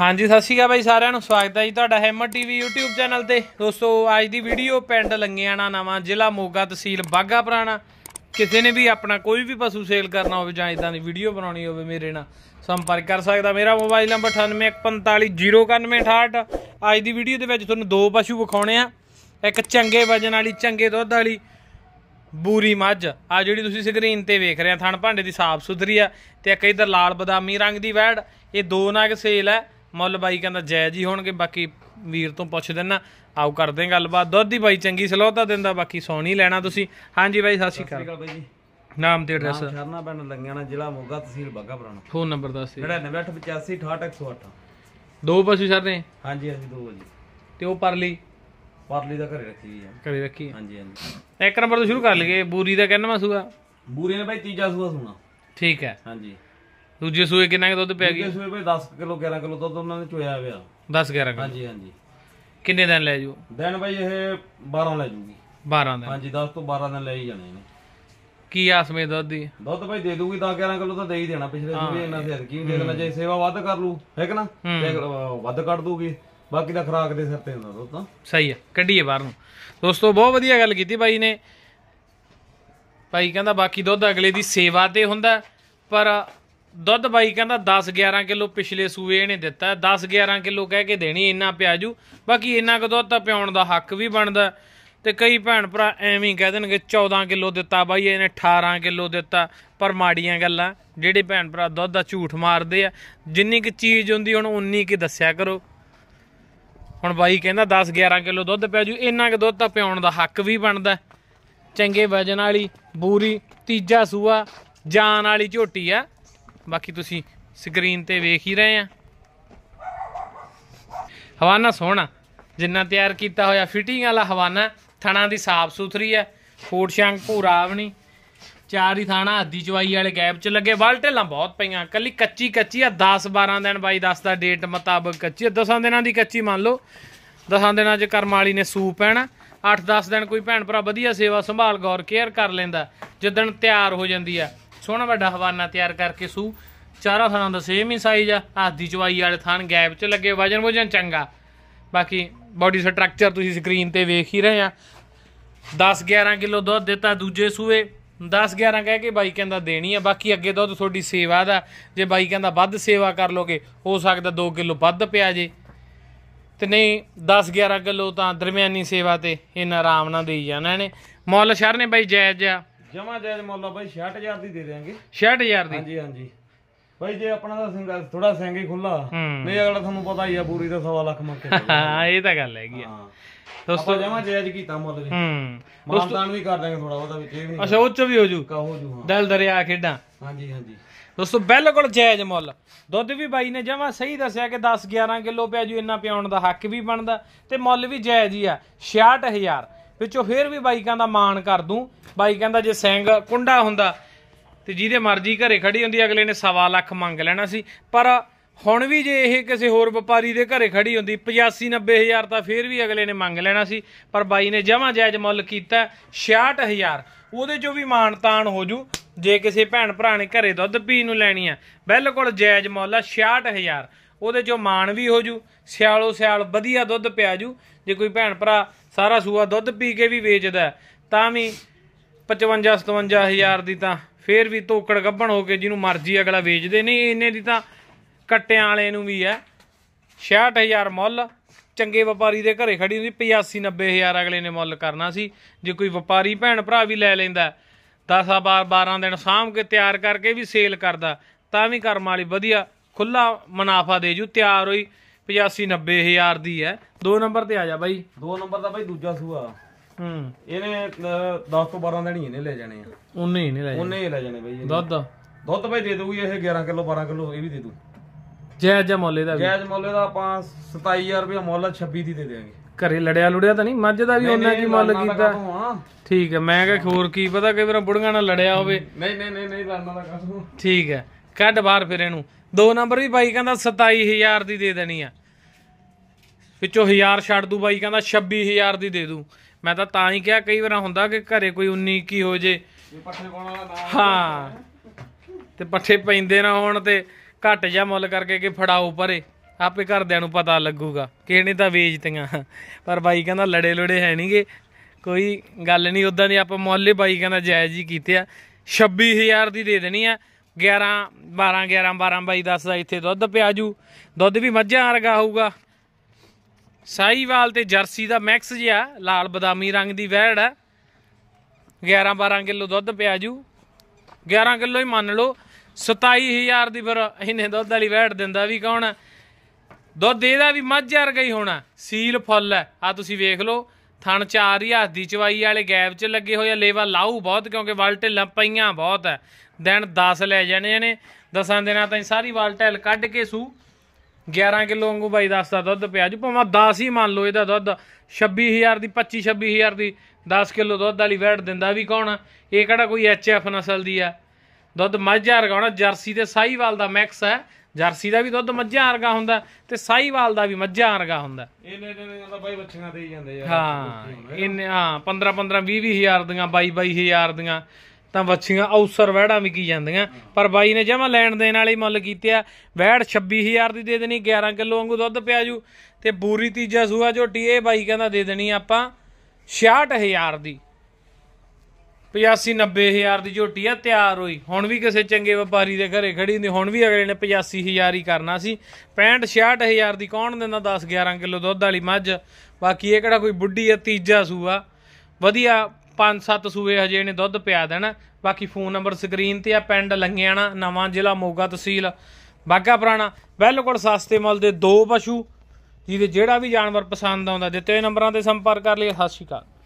ਹਾਂਜੀ ਸਤਿ ਸ਼੍ਰੀ ਅਕਾਲ ਬਾਈ ਸਾਰਿਆਂ ਨੂੰ ਸਵਾਗਤ ਹੈ ਜੀ ਤੁਹਾਡਾ ਹੈਮਰ ਟੀਵੀ YouTube ਚੈਨਲ ਤੇ ਦੋਸਤੋ ਅੱਜ ਦੀ ਵੀਡੀਓ ਪਿੰਡ ਲੰਗਿਆਣਾ ਨਵਾਂ ਜ਼ਿਲ੍ਹਾ ਮੋਗਾ ਤਹਿਸੀਲ ਬਾਗਾ ਪੁਰਾਣਾ ਕਿਸੇ ਨੇ ਵੀ ਆਪਣਾ ਕੋਈ ਵੀ ਪਸ਼ੂ ਸੇਲ ਕਰਨਾ ਹੋਵੇ ਜਾਂ ਇਦਾਂ ਦੀ ਵੀਡੀਓ ਬਣਾਉਣੀ ਹੋਵੇ ਮੇਰੇ ਨਾਲ ਸੰਪਰਕ ਕਰ ਸਕਦਾ ਮੇਰਾ ਮੋਬਾਈਲ ਨੰਬਰ 9814509168 ਅੱਜ ਦੀ ਵੀਡੀਓ ਦੇ ਵਿੱਚ ਤੁਹਾਨੂੰ ਦੋ ਪਸ਼ੂ ਵਿਖਾਉਣੇ ਆ ਇੱਕ ਚੰਗੇ ਵਜਨ ਵਾਲੀ ਚੰਗੇ ਦੁੱਧ ਵਾਲੀ ਬੂਰੀ ਮੱਝ ਆ ਜਿਹੜੀ ਤੁਸੀਂ ਸਕਰੀਨ ਤੇ ਵੇਖ ਰਹੇ ਆ ਥਣ ਭਾਂਡੇ ਦੀ ਸਾਫ ਸੁਧਰੀ ਆ ਤੇ ਇੱਕ ਇਧਰ ਲਾਲ ਬਦਾਮੀ ਰੰਗ ਦੀ ਵੈੜ ਇਹ ਦੋ ਨਾਗ ਸੇਲ ਆ ਮੁੱਲ ਬਾਈ ਕਹਿੰਦਾ ਜਾਇਜ਼ ਹੀ ਹੋਣਗੇ ਬਾਕੀ ਵੀਰ ਤੋਂ ਪੁੱਛ ਦੇਣਾ ਆਉ ਕਰਦੇ ਗੱਲਬਾਤ ਦੁੱਧ ਦੀ ਬਾਈ ਚੰਗੀ ਸਲੋਤਾ ਦਿੰਦਾ ਬਾਕੀ ਸੋਣੀ ਲੈਣਾ ਤੁਸੀਂ ਹਾਂਜੀ ਬਾਈ ਸਤਿ ਸ਼੍ਰੀ ਅਕਾਲ ਬਾਈ ਜੀ ਨਾਮ ਤੇ ਐਡਰੈਸ ਸ਼ਰਨਾ ਪਿੰਡ ਲੰਗਿਆਣਾ ਜ਼ਿਲ੍ਹਾ ਮੋਗਾ ਤਹਿਸੀਲ ਬੱਗਾ ਪੁਰਾਣਾ ਫੋਨ ਨੰਬਰ ਦੱਸ ਦੇ 99885686108 ਦੋ ਪਸ਼ੂ ਸਰ ਨੇ ਹਾਂਜੀ ਹਾਂਜੀ ਦੋ ਜੀ ਤੇ ਉਹ ਪਰਲੀ ਪਰਲੀ ਦਾ ਘਰੇ ਰੱਖੀ ਹੋਈ ਹੈ ਘਰੇ ਰੱਖੀ ਹੈ ਹਾਂਜੀ ਹਾਂਜੀ ਇੱਕ ਨੰਬਰ ਤੋਂ ਸ਼ੁਰੂ ਕਰ ਲਈਏ ਬੂਰੀ ਦਾ ਕਿੰਨਾ ਸੂਆ ਬੂਰੀ ਨੇ ਭਾਈ ਤੀਜਾ ਸੂਆ ਸੁਣਾ ਠੀਕ ਹੈ ਹਾਂਜੀ ਦੂਜੇ ਸੂਏ ਕਿੰਨਾ ਕੁ ਦੁੱਧ ਪਿਆ ਗਿਆ ਦੂਜੇ ਸੂਏ ਭਾਈ 10 ਕਿਲੋ 11 ਕਿਲੋ ਦੁੱਧ ਉਹਨਾਂ ਨੇ ਚੋਇਆ ਹੋਇਆ 10 11 ਕਿਲੋ ਹਾਂਜੀ ਹਾਂਜੀ ਕਿੰਨੇ ਦਿਨ ਲੈ ਜੂ ਦਿਨ ਭਾਈ ਇਹ 12 ਲੈ ਜੂਗੀ 12 ਦਿਨ ਹਾਂਜੀ 10 ਤੋਂ 12 ਦਿਨ ਲੈ ਹੀ ਜਾਣੇ ਨੇ ਕੀ ਸਮੇਂ ਦੁੱਧ ਦੀ ਦੁੱਧ ਭਾਈ ਦੇ ਦੂਗੀ 10 11 ਕਿਲੋ ਤਾਂ ਦੇ ਹੀ ਦੇਣਾ ਪਿਛਲੇ ਸੂਏ ਇੰਨਾ ਸਿਰ ਕੀ ਦੇ ਦੇਣਾ ਜੇ ਸੇਵਾ ਵੱਧ ਕਰ ਲੂ ਠੀਕ ਨਾ ਵੱਧ ਕੱਢ ਦੂਗੀ ਬਾਕੀ ਦਾ ਖਰਾਕ ਦੇ ਸਿਰ ਤੇ ਹੁੰਦਾ ਦੋਸਤੋ ਸਹੀ ਆ ਕੱਢੀਏ ਬਾਹਰ ਨੂੰ ਦੋਸਤੋ ਬਹੁਤ ਵਧੀਆ ਗੱਲ ਕੀਤੀ ਬਾਈ ਨੇ ਭਾਈ ਕਹਿੰਦਾ ਬਾਕੀ ਦੁੱਧ ਅਗਲੇ ਦੀ ਸੇਵਾ ਤੇ ਹੁੰਦਾ ਪਰ ਦੁੱਧ ਬਾਈ ਕਹਿੰਦਾ 10 11 ਕਿਲੋ ਪਿਛਲੇ ਸੂਏ ਇਹਨੇ ਦਿੱਤਾ 10 11 ਕਿਲੋ ਕਹਿ ਕੇ ਦੇਣੀ ਇੰਨਾ ਪਿਆਜੂ ਬਾਕੀ ਇੰਨਾ ਕੁ ਦੁੱਧ ਤਾਂ ਪਿਉਣ ਦਾ ਹੱਕ ਵੀ ਬਣਦਾ ਤੇ ਕਈ ਭੈਣ ਭਰਾ ਐਵੇਂ ਕਹਿ ਦੇਣਗੇ 14 ਕਿਲੋ ਦਿੱਤਾ ਬਾਈ ਇਹਨੇ 18 ਕਿਲੋ ਦਿੱਤਾ ਪਰ ਮਾੜੀਆਂ ਗੱਲਾਂ ਜਿਹੜੇ ਭੈਣ ਭਰਾ ਦੁੱਧ ਦਾ ਝੂਠ ਮਾਰਦੇ ਆ ਜਿੰਨੀ ਕਿ ਚੀਜ਼ ਹੁੰਦੀ ਹੁਣ ਉਨੀ ਕਿ ਦੱਸਿਆ ਕਰੋ ਹੁਣ ਬਾਈ ਕਹਿੰਦਾ 10 11 ਕਿਲੋ ਦੁੱਧ ਪਿਆ ਜੂ ਇੰਨਾ ਕਿ ਦੁੱਧ ਤਾਂ ਪਿਉਣ ਦਾ ਹੱਕ ਵੀ ਬਣਦਾ ਚੰਗੇ ਵਜਨ ਵਾਲੀ ਬੂਰੀ ਤੀਜਾ ਸੂਆ ਜਾਨ ਵਾਲੀ ਝੋਟੀ ਆ ਬਾਕੀ ਤੁਸੀਂ ਸਕਰੀਨ ਤੇ ਵੇਖ ਹੀ ਰਹੇ ਆ ਹਵਾਨਾ ਸੋਹਣਾ ਜਿੰਨਾ ਤਿਆਰ ਕੀਤਾ ਹੋਇਆ ਫਿਟਿੰਗ ਵਾਲਾ ਹਵਾਨਾ ਥਣਾ ਦੀ ਸਾਫ ਸੁਥਰੀ ਆ ਫੂਡ ਸ਼ੰਕ ਪੂਰਾ ਆਵਣੀ ਚਾਰ ਹੀ ਥਾਣਾ ਅੱਧੀ ਚਵਾਈ ਵਾਲੇ ਗੈਪ 'ਚ ਲੱਗੇ ਵਾਲ ਢੇਲਾਂ ਬਹੁਤ ਪਈਆਂ ਕੱਲੀ ਕੱਚੀ ਕੱਚੀ ਆ 10 12 ਦਿਨ ਬਾਈ ਦੱਸਦਾ ਡੇਟ ਮੁਤਾਬਕ ਕੱਚੀ ਆ 10 ਦਿਨਾਂ ਦੀ ਕੱਚੀ ਮੰਨ ਲਓ 10 ਦਿਨਾਂ 'ਚ ਕਰਮਾਲੀ ਨੇ ਸੂ ਪੈਣਾ 8-10 ਦਿਨ ਕੋਈ ਭੈਣ ਭਰਾ ਵਧੀਆ ਸੇਵਾ ਸੰਭਾਲ ਗੌਰ ਕੇਅਰ ਕਰ ਲੈਂਦਾ ਜਦੋਂ ਤਿਆਰ ਹੋ ਜਾਂਦੀ ਆ ਸੋਹਣਾ ਵੱਡਾ ਹਵਾਨਾ ਤਿਆਰ ਕਰਕੇ ਸੂ ਚਾਰਾ ਥਾਣਾ ਦਾ ਸੇਮ ਹੀ ਸਾਈਜ਼ ਆ ਆਧੀ ਚਵਾਈ ਵਾਲੇ ਥਾਣ ਗੈਪ 'ਚ ਲੱਗੇ ਵਜਨ ਵਜਨ ਚੰਗਾ ਬਾਕੀ ਬਾਡੀ ਸਟਰਕਚਰ ਤੁਸੀਂ ਸਕਰੀਨ ਤੇ ਵੇਖ ਹੀ ਰਹੇ ਆ 10 11 ਕਿਲੋ ਦੁੱਧ ਦਿੱਤਾ ਦੂਜੇ ਸੂਏ 10 11 ਕਹਿ ਕੇ ਬਾਈ ਕਹਿੰਦਾ ਦੇਣੀ ਆ ਬਾਕੀ ਅੱਗੇ ਦੁੱਧ ਤੁਹਾਡੀ ਸੇਵਾ ਦਾ ਜੇ ਬਾਈ ਕਹਿੰਦਾ ਵੱਧ ਸੇਵਾ ਕਰ ਲੋਗੇ ਹੋ ਸਕਦਾ 2 ਕਿਲੋ ਵੱਧ ਪਿਆ ਜੇ ਤੇ ਨਹੀਂ 10 11 ਕਿਲੋ ਤਾਂ ਦਰਮਿਆਨੀ ਸੇਵਾ ਤੇ ਇਹਨਾਂ ਆਰਾਮ ਨਾਲ ਦੇ ਜਾਣਾ ਨੇ ਮੁੱਲ ਸ਼ਰ ਨੇ ਬਾਈ ਜਾਇਜ਼ ਆ ਜਮਾ ਜਾਇਜ਼ ਮੁੱਲ ਆ ਬਾਈ 60000 ਦੀ ਦੇ ਦੇਾਂਗੇ 60000 ਦੀ ਹਾਂਜੀ ਹਾਂਜੀ ਭਾਈ ਜੇ ਆਪਣਾ ਦਾ ਸਿੰਘ ਥੋੜਾ ਸਿੰਘ ਹੀ ਖੁੱਲਾ ਨਹੀਂ ਅਗਲਾ ਤੁਹਾਨੂੰ ਪਤਾ ਹੀ ਆ ਪੂਰੀ ਦਾ ਸਵਾ ਲੱਖ ਮੰਗ ਕੇ ਹਾਂ ਇਹ ਤਾਂ ਗੱਲ ਹੈਗੀ ਆ ਦੋਸਤੋ ਆਪਾਂ ਜਮਾ ਜਾਇਜ਼ ਕੀਤਾ ਮੁੱਲ ਜੀ ਹੂੰ ਮਾਨਤਾਨ ਵੀ ਕਰ ਦਾਂਗੇ ਥੋੜਾ ਉਹਦਾ ਵਿੱਚ ਇਹ ਵੀ ਨਹੀਂ ਅੱਛਾ ਉਹ ਚ ਵੀ ਹੋ ਜੂ ਕਹੋ ਜੂ ਹਾਂ ਦਿਲ ਦਰਿਆ ਖੇਡਾਂ ਹਾਂਜੀ ਹਾਂਜੀ ਦੋਸਤੋ ਬਿਲਕੁਲ ਜਾਇਜ਼ ਮੁੱਲ ਦੁੱਧ ਵੀ ਬਾਈ ਨੇ ਜਮਾ ਸਹੀ ਦੱਸਿਆ ਕਿ 10 11 ਕਿਲੋ ਪਿਆ ਜੂ ਇੰਨਾ ਪਿਆਉਣ ਦਾ ਹੱਕ ਵੀ ਬਣਦਾ ਤੇ ਮੁੱਲ ਵੀ ਜਾਇਜ਼ ਹੀ ਆ 66000 ਵਿੱਚੋਂ ਫੇਰ ਵੀ ਬਾਈ ਕਹਿੰਦਾ ਮਾਣ ਕਰ ਦੂੰ ਬਾਈ ਕਹਿੰਦਾ ਜੇ ਸਿੰਘ ਕੁੰਡਾ ਹੁੰਦਾ ਤੇ ਜਿਹਦੇ ਮਰਜ਼ੀ ਘਰੇ ਖੜੀ ਹੁੰਦੀ ਅਗਲੇ ਨੇ ਸਵਾ ਲੱਖ ਮੰਗ ਲੈਣਾ ਸੀ ਪਰ ਹੁਣ ਵੀ ਜੇ ਇਹ ਕਿਸੇ ਹੋਰ ਵਪਾਰੀ ਦੇ ਘਰੇ ਖੜੀ ਹੁੰਦੀ 85 90000 ਤਾਂ ਫੇਰ ਵੀ ਅਗਲੇ ਨੇ ਮੰਗ ਲੈਣਾ ਸੀ ਪਰ ਬਾਈ ਨੇ ਜਮਾ ਜਾਇਜ਼ ਮੁੱਲ ਕੀਤਾ 66000 ਉਹਦੇ ਜੋ ਵੀ ਮਾਨਤਾਨ ਹੋ ਜੂ ਜੇ ਕਿਸੇ ਭੈਣ ਭਰਾ ਨੇ ਘਰੇ ਦੁੱਧ ਪੀਣ ਨੂੰ ਲੈਣੀ ਆ ਬਿਲਕੁਲ ਜਾਇਜ਼ ਮੁੱਲ ਆ 66000 ਉਹਦੇ ਜੋ ਮਾਨ ਵੀ ਹੋ ਜੂ ਸਿਆਲੋ ਸਿਆਲ ਵਧੀਆ ਦੁੱਧ ਪਿਆ ਜੂ ਜੇ ਕੋਈ ਭੈਣ ਭਰਾ ਸਾਰਾ ਸੂਆ ਦੁੱਧ ਪੀ ਕੇ ਵੀ ਵੇਚਦਾ ਤਾਂ ਵੀ 55 57000 ਦੀ ਤਾਂ ਫੇਰ ਵੀ ਤੋਕੜ ਗੱਭਣ ਹੋ ਕੇ ਜਿਹਨੂੰ ਮਰਜ਼ੀ ਅਗਲਾ ਵੇਚਦੇ ਨਹੀਂ ਇਹਨੇ ਦੀ ਤਾਂ ਕੱਟਿਆਂ ਵਾਲੇ ਨੂੰ ਵੀ ਹੈ 66000 ਮੁੱਲ ਚੰਗੇ ਵਪਾਰੀ ਦੇ ਘਰੇ ਖੜੀ ਹੁੰਦੀ 85 90000 ਅਗਲੇ ਨੇ ਮੁੱਲ ਕਰਨਾ ਸੀ ਜੇ ਕੋਈ ਵਪਾਰੀ ਭੈਣ ਭਰਾ ਵੀ ਲੈ ਲੈਂਦਾ 10 ਬਾਰ 12 ਦਿਨ ਸਾਂਭ ਕੇ ਤਿਆਰ ਕਰਕੇ ਵੀ ਸੇਲ ਕਰਦਾ ਤਾਂ ਵੀ ਕਰਮ ਵਾਲੀ ਵਧੀਆ ਖੁੱਲਾ ਮੁਨਾਫਾ ਦੇ ਜੂ ਤਿਆਰ ਹੋਈ 85 90000 ਦੀ ਹੈ ਦੋ ਨੰਬਰ ਤੇ ਆ ਜਾ ਬਾਈ ਦੋ ਨੰਬਰ ਦਾ ਬਾਈ ਦੂਜਾ ਸੂਆ ਹੂੰ ਇਹਨੇ 10 ਤੋਂ 12 ਦੇਣੀ ਇਹਨੇ ਲੈ ਜਾਣੇ ਆ ਉਹਨੇ ਹੀ ਨੇ ਲੈ ਜਾਣੇ ਉਹਨੇ ਹੀ ਲੈ ਜਾਣੇ ਬਾਈ ਦੁੱਧ ਦੁੱਧ ਬਾਈ ਦੇ ਦੂਗੀ ਇਹ 11 ਕਿਲੋ 12 ਕਿਲੋ ਇਹ ਵੀ ਦੇ ਦੂ ਜੈ ਜੈ ਮੌਲੇ ਦਾ ਵੀ ਜਾਇਜ਼ ਮੁੱਲ ਦਾ ਆਪਾਂ 27000 ਰੁਪਏ ਮੁੱਲ 26 ਦੀ ਦੇ ਦੇਾਂਗੇ ਘਰੇ ਲੜਿਆ ਲੁੜਿਆ ਤਾਂ ਨਹੀਂ ਮੱਝ ਦਾ ਵੀ ਉਹਨਾਂ ਕੀ ਮੁੱਲ ਕੀਤਾ ਠੀਕ ਹੈ ਮੈਂ ਕਿਹਾ ਹੋਰ ਕੀ ਪਤਾ ਕਈ ਵਾਰ ਬੁੜੀਆਂ ਨਾਲ ਲੜਿਆ ਹੋਵੇ ਨਹੀਂ ਨਹੀਂ ਨਹੀਂ ਨਹੀਂ ਲੜਨਾ ਦਾ ਕਾਹਨੂੰ ਠੀਕ ਹੈ ਕੱਢ ਬਾਹਰ ਫਿਰ ਇਹਨੂੰ ਦੋ ਨੰਬਰ ਵੀ ਬਾਈ ਕਹਿੰਦਾ 27000 ਦੀ ਦੇ ਦੇਣੀ ਆ ਵਿੱਚੋਂ 1000 ਛੱਡ ਦੂ ਬਾਈ ਕਹਿੰਦਾ 26000 ਦੀ ਦੇ ਦੂ ਮੈਂ ਤਾਂ ਤਾਂ ਹੀ ਕਿਹਾ ਕਈ ਵਾਰ ਹੁੰਦਾ ਕਿ ਘਰੇ ਕੋਈ 19 ਕੀ ਹੋ ਜੇ ਪੱਠੇ ਵਾਲਾ ਨਾ ਹਾਂ ਤੇ ਪੱਠੇ ਪੈਂਦੇ ਨਾ ਹੋਣ ਤੇ ਘੱਟ ਜਾ ਮੁੱਲ ਕਰਕੇ ਕਿ ਫੜਾਓ ਪਰੇ ਆਪੇ ਘਰਦਿਆਂ ਨੂੰ ਪਤਾ ਲੱਗੂਗਾ ਕਿਹਨੇ ਤਾਂ ਵੇਚਤੀਆਂ ਪਰ ਬਾਈ ਕਹਿੰਦਾ ਲੜੇ ਲੜੇ ਹੈ ਨਹੀਂਗੇ ਕੋਈ ਗੱਲ ਨਹੀਂ ਉਦਾਂ ਦੀ ਆਪਾਂ ਮੁੱਲ ਬਾਈ ਕਹਿੰਦਾ ਜਾਇਜ਼ ਹੀ ਕੀਤੇ ਆ 26000 ਦੀ ਦੇ ਦੇਣੀ ਆ 11 12 11 12 ਬਾਈ 10 ਇੱਥੇ ਦੁੱਧ ਪਿਆਜੂ ਦੁੱਧ ਵੀ ਮੱਝਾਂ ਵਰਗਾ ਹੋਊਗਾ ਸਾਈਵਾਲ ਤੇ ਜਰਸੀ ਦਾ ਮਿਕਸ ਜਿਆ ਲਾਲ ਬਦਾਮੀ ਰੰਗ ਦੀ ਵਹਿੜ ਆ 11 12 ਕਿਲੋ ਦੁੱਧ ਪਿਆ ਜੂ 11 ਕਿਲੋ ਹੀ ਮੰਨ ਲਓ 27000 ਦੀ ਫਿਰ ਇਹਨੇ ਦੁੱਧ ਵਾਲੀ ਵਹਿੜ ਦਿੰਦਾ ਵੀ ਕੌਣ ਦੁੱਧ ਇਹਦਾ ਵੀ ਮੱਝ ਵਰਗਾ ਗਈ ਹੋਣਾ ਸੀਲ ਫੁੱਲ ਹੈ ਆ ਤੁਸੀਂ ਵੇਖ ਲਓ ਥਣ ਚਾਰ ਹੀ ਹੱਥ ਦੀ ਚਵਾਈ ਵਾਲੇ ਗੈਪ 'ਚ ਲੱਗੇ ਹੋਏ ਆ ਲੇਵਾ ਲਾਊ ਬਹੁਤ ਕਿਉਂਕਿ ਵਾਲਟੇਲਾਂ ਪਈਆਂ ਬਹੁਤ ਹੈ ਦਿਨ 10 ਲੈ ਜਾਣੇ ਨੇ ਦਸਾਂ ਦਿਨਾਂ ਤਾਈਂ ਸਾਰੀ ਵਾਲਟੇਲ ਕੱਢ ਕੇ ਸੂ 11 ਕਿਲੋ ਵਾਂਗੂ ਬਾਈ ਦੱਸਦਾ ਦੁੱਧ ਪਿਆ ਜੂ ਭਾਵੇਂ 10 ਹੀ ਮੰਨ ਲਓ ਇਹਦਾ ਦੁੱਧ 26000 ਦੀ 25 26000 ਦੀ 10 ਕਿਲੋ ਦੁੱਧ ਵਾਲੀ ਵੈਟ ਦਿੰਦਾ ਵੀ ਕੌਣ ਇਹ ਕਿਹੜਾ ਕੋਈ ਐਚਐਫ ਨਸਲ ਦੀ ਆ ਦੁੱਧ ਮੱਝਾਂ ਵਰਗਾ ਜਰਸੀ ਤੇ ਸਾਈਵਾਲ ਦਾ ਮਿਕਸ ਹੈ ਜਰਸੀ ਦਾ ਵੀ ਦੁੱਧ ਮੱਝਾਂ ਵਰਗਾ ਹੁੰਦਾ ਤੇ ਸਾਈਵਾਲ ਦਾ ਵੀ ਮੱਝਾਂ ਵਰਗਾ ਹੁੰਦਾ ਇਹਨੇ ਇਹਨੇ ਜਾਂਦਾ ਬਾਈ ਬੱਚੀਆਂ ਦੇ ਜਾਂਦੇ ਯਾਰ ਹਾਂ ਇਹਨੇ ਹਾਂ 15 15 20 20000 ਦੀਆਂ 22 22000 ਦੀਆਂ ਤਾਂ ਵੱਛੀਆਂ ਔਸਰ ਵੀ ਵਿਕੀ ਜਾਂਦੀਆਂ ਪਰ ਬਾਈ ਨੇ ਜਮਾ ਲੈਣ ਦੇਣ ਵਾਲੀ ਮੁੱਲ ਕੀਤੇ ਆ ਵਹਿੜ 26000 ਦੀ ਦੇ ਦੇਣੀ 11 ਕਿਲੋ ਵਾਂਗੂ ਦੁੱਧ ਪਿਆ ਜੂ ਤੇ ਬੂਰੀ ਤੀਜਾ ਸੂਆ ਝੋਟੀ ਇਹ ਬਾਈ ਕਹਿੰਦਾ ਦੇ ਦੇਣੀ ਆਪਾਂ 66000 ਦੀ 85 90000 ਦੀ ਝੋਟੀ ਆ ਤਿਆਰ ਹੋਈ ਹੁਣ ਵੀ ਕਿਸੇ ਚੰਗੇ ਵਪਾਰੀ ਦੇ ਘਰੇ ਖੜੀ ਹੁੰਦੀ ਹੁਣ ਵੀ ਅਗਲੇ ਨੇ 85000 ਹੀ ਕਰਨਾ ਸੀ 65 66000 ਦੀ ਕੌਣ ਦਿੰਦਾ 10 11 ਕਿਲੋ ਦੁੱਧ ਵਾਲੀ ਮੱਝ ਬਾਕੀ ਇਹ ਕਿਹੜਾ ਕੋਈ ਬੁੱਢੀ ਆ ਤੀਜਾ ਸੂਆ ਵਧੀਆ ਪੰਜ ਸੱਤ ਸੂਏ ਹਜੇ ਨੇ ਦੁੱਧ ਪਿਆ ਦੇਣਾ ਬਾਕੀ ਫੋਨ ਨੰਬਰ ਸਕਰੀਨ ਤੇ ਆ ਪਿੰਡ ਲੰਗਿਆਣਾ ਨਵਾਂ ਜ਼ਿਲ੍ਹਾ ਮੋਗਾ ਤਹਿਸੀਲ ਬਾਗਾ ਪੁਰਾਣਾ ਬਿਲਕੁਲ ਸਸਤੇ ਮੁੱਲ ਦੇ ਦੋ ਪਸ਼ੂ ਜਿਹਦੇ ਜਿਹੜਾ ਵੀ ਜਾਨਵਰ ਪਸੰਦ ਆਉਂਦਾ ਦਿੱਤੇ ਨੰਬਰਾਂ ਤੇ ਸੰਪਰਕ ਕਰ ਲਈ ਸਤਿ ਸ਼੍ਰੀ ਅਕਾਲ